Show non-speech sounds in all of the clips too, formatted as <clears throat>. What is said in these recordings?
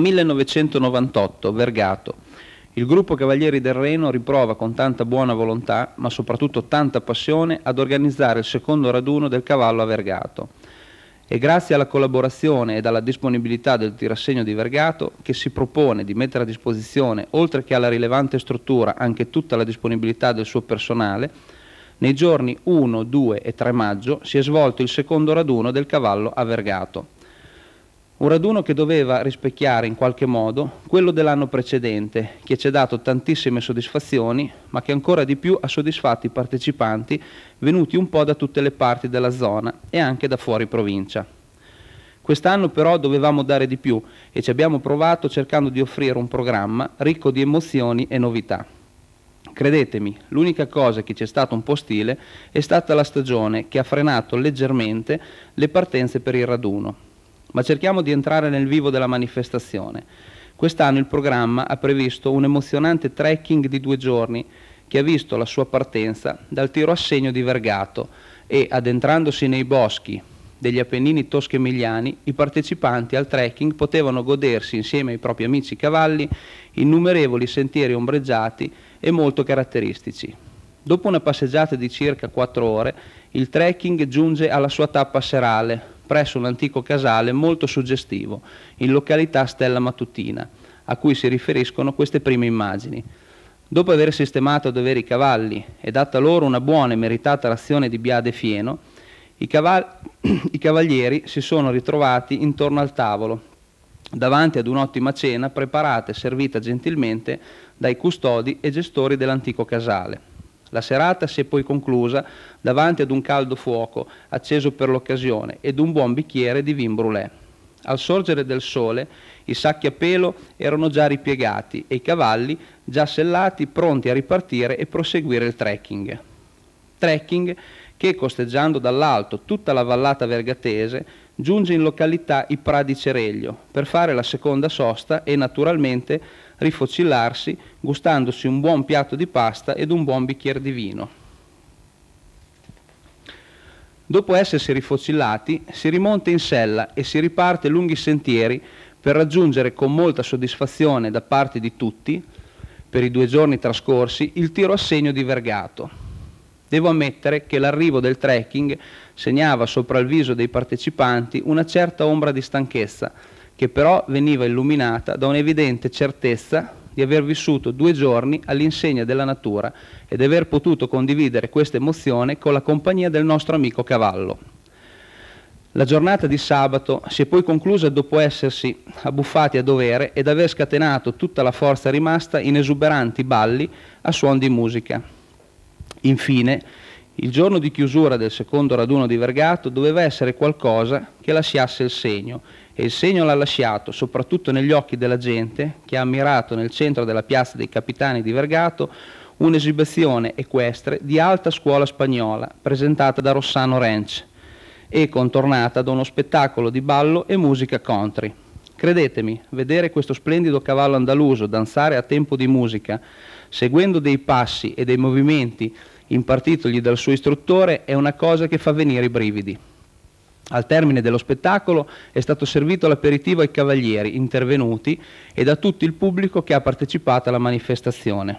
1998, Vergato. Il gruppo Cavalieri del Reno riprova con tanta buona volontà, ma soprattutto tanta passione, ad organizzare il secondo raduno del cavallo a Vergato. È grazie alla collaborazione ed alla disponibilità del tirassegno di Vergato che si propone di mettere a disposizione, oltre che alla rilevante struttura, anche tutta la disponibilità del suo personale, nei giorni 1, 2 e 3 maggio si è svolto il secondo raduno del cavallo a Vergato. Un raduno che doveva rispecchiare in qualche modo quello dell'anno precedente, che ci ha dato tantissime soddisfazioni, ma che ancora di più ha soddisfatto i partecipanti venuti un po' da tutte le parti della zona e anche da fuori provincia. Quest'anno però dovevamo dare di più e ci abbiamo provato cercando di offrire un programma ricco di emozioni e novità. Credetemi, l'unica cosa che ci è stata un po' stile è stata la stagione che ha frenato leggermente le partenze per il raduno ma cerchiamo di entrare nel vivo della manifestazione. Quest'anno il programma ha previsto un emozionante trekking di due giorni che ha visto la sua partenza dal tiro a segno di Vergato e, addentrandosi nei boschi degli Appennini tosco-emiliani, i partecipanti al trekking potevano godersi insieme ai propri amici cavalli innumerevoli sentieri ombreggiati e molto caratteristici. Dopo una passeggiata di circa quattro ore, il trekking giunge alla sua tappa serale, presso un antico casale molto suggestivo, in località Stella Mattutina, a cui si riferiscono queste prime immagini. Dopo aver sistemato a dovere i cavalli e data loro una buona e meritata razione di biade fieno, i, caval- <clears throat> i cavalieri si sono ritrovati intorno al tavolo, davanti ad un'ottima cena preparata e servita gentilmente dai custodi e gestori dell'antico casale. La serata si è poi conclusa davanti ad un caldo fuoco, acceso per l'occasione, ed un buon bicchiere di vin brulè. Al sorgere del sole i sacchi a pelo erano già ripiegati e i cavalli già sellati pronti a ripartire e proseguire il trekking. Trekking che, costeggiando dall'alto tutta la vallata vergatese, giunge in località I Prati Cereglio per fare la seconda sosta e naturalmente rifocillarsi gustandosi un buon piatto di pasta ed un buon bicchiere di vino. Dopo essersi rifocillati si rimonta in sella e si riparte lunghi sentieri per raggiungere con molta soddisfazione da parte di tutti, per i due giorni trascorsi, il tiro a segno di Vergato Devo ammettere che l'arrivo del trekking segnava sopra il viso dei partecipanti una certa ombra di stanchezza, che però veniva illuminata da un'evidente certezza di aver vissuto due giorni all'insegna della natura e di aver potuto condividere questa emozione con la compagnia del nostro amico cavallo. La giornata di sabato si è poi conclusa dopo essersi abbuffati a dovere ed aver scatenato tutta la forza rimasta in esuberanti balli a suon di musica. Infine, il giorno di chiusura del secondo raduno di Vergato doveva essere qualcosa che lasciasse il segno e il segno l'ha lasciato soprattutto negli occhi della gente che ha ammirato nel centro della piazza dei capitani di Vergato un'esibizione equestre di alta scuola spagnola presentata da Rossano Ranch e contornata da uno spettacolo di ballo e musica country. Credetemi, vedere questo splendido cavallo andaluso danzare a tempo di musica, seguendo dei passi e dei movimenti impartitogli dal suo istruttore, è una cosa che fa venire i brividi. Al termine dello spettacolo è stato servito l'aperitivo ai cavalieri intervenuti e da tutto il pubblico che ha partecipato alla manifestazione.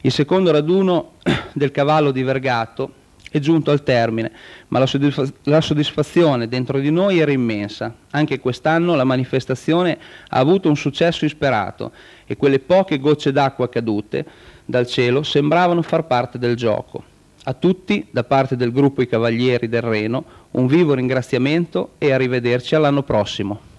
Il secondo raduno <coughs> del cavallo di Vergato è giunto al termine, ma la, soddisfa la, soddisfazione dentro di noi era immensa. Anche quest'anno la manifestazione ha avuto un successo isperato e quelle poche gocce d'acqua cadute dal cielo sembravano far parte del gioco. A tutti, da parte del gruppo I Cavalieri del Reno, un vivo ringraziamento e arrivederci all'anno prossimo.